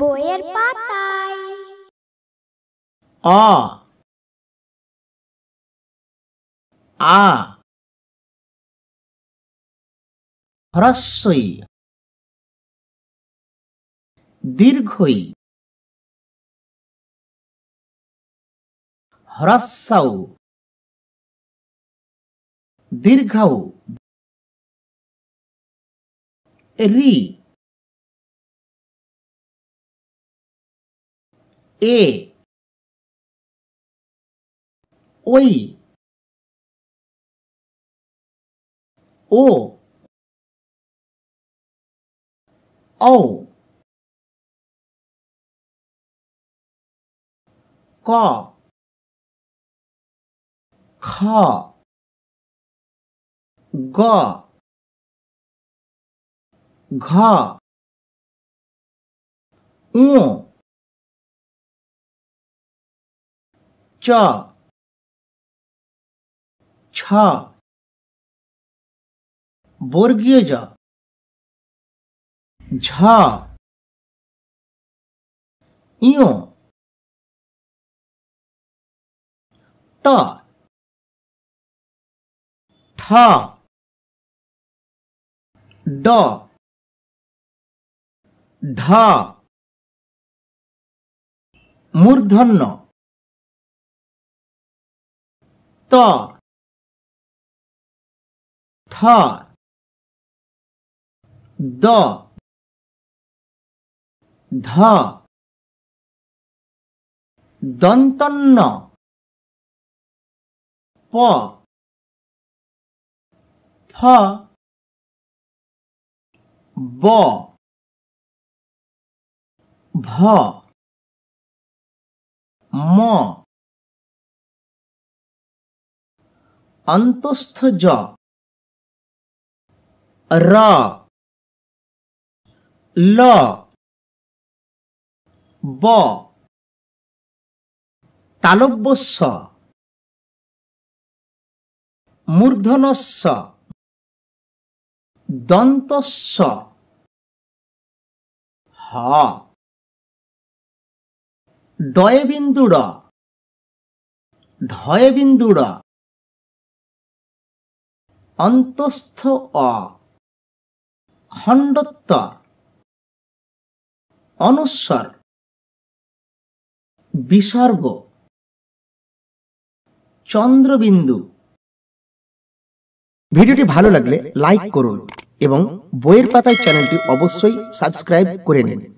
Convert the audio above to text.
বইয়ের পাতায় অ আ হ্রস্বই দীর্ঘই হ্রস্বৌ দীর্ঘৌ রি A おいおおかかががうん চ ছ বর্গীয় জ ঝ ইয় ট ঠ ড ঢ মূর্ধন্য the the the the দন্তন্য প ফ ব ভ ম অন্তস্থ জ র ল ব তালব্যস্য মূর্ধনস্য দন্তস্য হ ডয়ে বিন্দুড় ঢয়ে বিন্দুড় অন্তস্থ অ খণ্ডত্ব অনুস্বর বিসর্গ চন্দ্রবিন্দু ভিডিওটি ভালো লাগলে লাইক করুন এবং বইয়ের পাতায় চ্যানেলটি অবশ্যই সাবস্ক্রাইব করে নিন